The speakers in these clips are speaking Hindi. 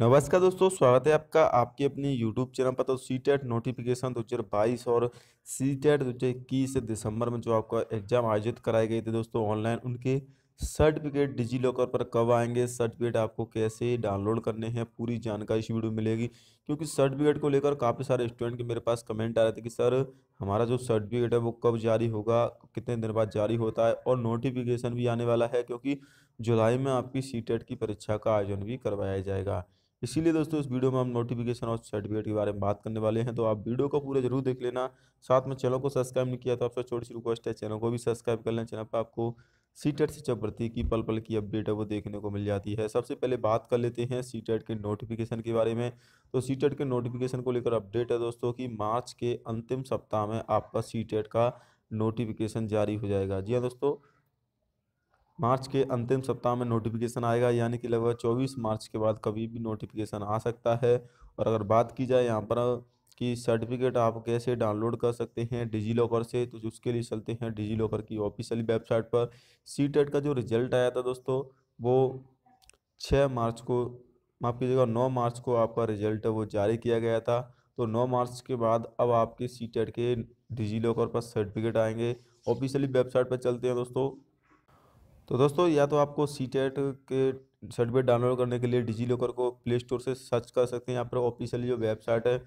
नमस्कार दोस्तों स्वागत है आपका आपके अपने यूट्यूब चैनल पर तो सी टेट नोटिफिकेशन दो हज़ार बाईस और सी टेट e दो हज़ार इक्कीस दिसंबर में जो आपका एग्जाम आयोजित कराए गए थे दोस्तों ऑनलाइन उनके सर्टिफिकेट डिजी लॉकर पर कब आएंगे सर्टिफिकेट आपको कैसे डाउनलोड करने हैं पूरी जानकारी इस वीडियो में मिलेगी क्योंकि सर्टिफिकेट को लेकर काफ़ी सारे स्टूडेंट के मेरे पास कमेंट आ रहे थे कि सर हमारा जो सर्टिफिकेट है वो कब जारी होगा कितने दिन बाद जारी होता है और नोटिफिकेशन भी आने वाला है क्योंकि जुलाई में आपकी सी e की परीक्षा का आयोजन भी करवाया जाएगा इसीलिए दोस्तों इस वीडियो में हम नोटिफिकेशन और सर्टिफिकेट के बारे में बात करने वाले हैं तो आप वीडियो को पूरा जरूर देख लेना साथ में चैनल को सब्सक्राइब नहीं किया तो आपसे छोटी सी रिक्वेस्ट है चैनल को भी सब्सक्राइब कर लें चैनल पर आपको सी टेट शिक्षा भर्ती की पल पल की अपडेट है वो देखने को मिल जाती है सबसे पहले बात कर लेते हैं सी टेट e के नोटिफिकेशन के बारे में तो सी टेट e के नोटिफिकेशन को लेकर अपडेट है दोस्तों कि मार्च के अंतिम सप्ताह में आपका सी टेट e का नोटिफिकेशन जारी हो जाएगा जी हाँ दोस्तों मार्च के अंतिम सप्ताह में नोटिफिकेशन आएगा यानी कि लगभग 24 मार्च के बाद कभी भी नोटिफिकेशन आ सकता है और अगर बात की जाए यहाँ पर कि सर्टिफिकेट आप कैसे डाउनलोड कर सकते हैं डिजी लॉकर से तो उसके लिए चलते हैं डिजी लॉकर की ऑफिशियल वेबसाइट पर सी e का जो रिजल्ट आया था दोस्तों वो छः मार्च को माफ़ कीजिएगा नौ मार्च को आपका रिजल्ट वो जारी किया गया था तो नौ मार्च के बाद अब आपके सी e के डिजी लॉकर पर सर्टिफिकेट आएंगे ऑफिशियली वेबसाइट पर चलते हैं दोस्तों तो दोस्तों या तो आपको सी टेट के सर्टिफिकेट डाउनलोड करने के लिए डिजी लॉकर को प्ले स्टोर से सर्च कर सकते हैं या फिर ऑफिशियली जो वेबसाइट है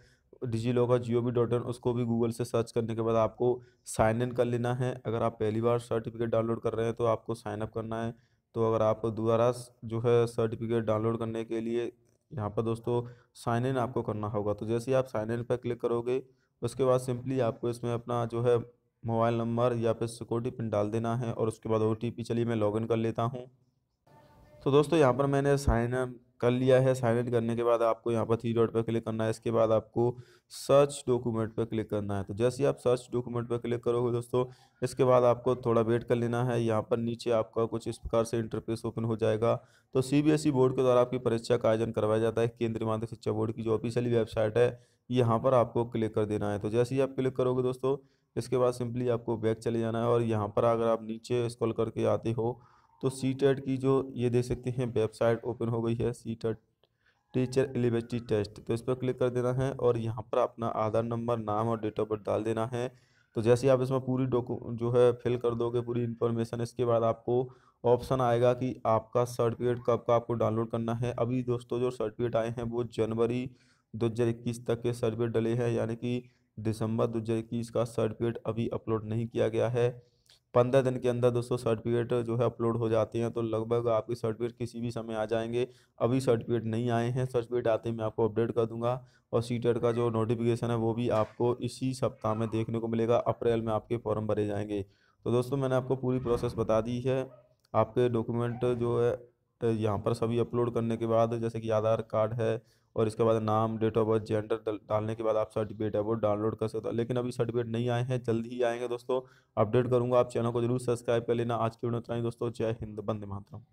डिजी लॉकर जियो भी डॉट इन उसको भी गूगल से सर्च करने के बाद आपको साइन इन कर लेना है अगर आप पहली बार सर्टिफिकेट डाउनलोड कर रहे हैं तो आपको साइन अप करना है तो अगर आप दोबारा जो है सर्टिफिकेट डाउनलोड करने के लिए यहाँ पर दोस्तों साइन इन आपको करना होगा तो जैसे ही आप साइन इन पर क्लिक करोगे उसके बाद सिंपली आपको इसमें अपना जो है मोबाइल नंबर या फिर सिक्योरिटी पिन डाल देना है और उसके बाद ओ चलिए मैं लॉगिन कर लेता हूँ तो दोस्तों यहाँ पर मैंने साइन इन कर लिया है साइन इन करने के बाद आपको यहाँ पर थ्री डॉट पर क्लिक करना है इसके बाद आपको सर्च डॉक्यूमेंट पर क्लिक करना है तो जैसे ही आप सर्च डॉक्यूमेंट पर क्लिक करोगे दोस्तों इसके बाद आपको थोड़ा वेट कर लेना है यहाँ पर नीचे आपका कुछ इस प्रकार से इंटरफेस ओपन हो जाएगा तो सी बोर्ड e के द्वारा आपकी परीक्षा का आयोजन करवाया जाता है केंद्रीय माध्यमिक शिक्षा बोर्ड की जो ऑफिशियली वेबसाइट है यहाँ पर आपको क्लिक कर देना है तो जैसे ही आप क्लिक करोगे दोस्तों इसके बाद सिंपली आपको बैक चले जाना है और यहाँ पर अगर आप नीचे स्क्रॉल करके आते हो तो सी टेट e की जो ये देख सकते हैं वेबसाइट ओपन हो गई है C TET teacher eligibility test तो इस पर क्लिक कर देना है और यहाँ पर अपना आधार नंबर नाम और डेट ऑफ बर्थ डाल देना है तो जैसे आप इसमें पूरी डॉक्यू जो है फिल कर दोगे पूरी इन्फॉर्मेशन इसके बाद आपको ऑप्शन आएगा कि आपका सर्टिफिकेट कब का आपको डाउनलोड करना है अभी दोस्तों जो सर्टिफिकेट आए हैं वो जनवरी इक्कीस तक के सर्टिफिकेट डले हैं यानी कि दिसंबर इक्कीस का सर्टिफिकेट अभी अपलोड नहीं किया गया है पंद्रह दिन के अंदर दोस्तों सर्टिफिकेट जो है अपलोड हो जाते हैं तो लगभग आपके सर्टिफिकेट किसी भी समय आ जाएंगे अभी सर्टिफिकेट नहीं आए हैं सर्टिफिकेट आते ही मैं आपको अपडेट कर दूंगा और सी का जो नोटिफिकेशन है वो भी आपको इसी सप्ताह में देखने को मिलेगा अप्रैल में आपके फॉर्म भरे जाएंगे तो दोस्तों मैंने आपको पूरी प्रोसेस बता दी है आपके डॉक्यूमेंट जो है यहाँ पर सभी अपलोड करने के बाद जैसे कि आधार कार्ड है और इसके बाद नाम डेट ऑफ बर्थ जेंडर डालने के बाद आप सर्टिफिकेट है वो डाउनलोड कर सकते हो लेकिन अभी सर्टिफिकेट नहीं आए हैं जल्दी ही आएंगे दोस्तों अपडेट करूँगा आप चैनल को जरूर सब्सक्राइब कर लेना आज की वीडियो इतना ही दोस्तों जय हिंद बंदे मातरम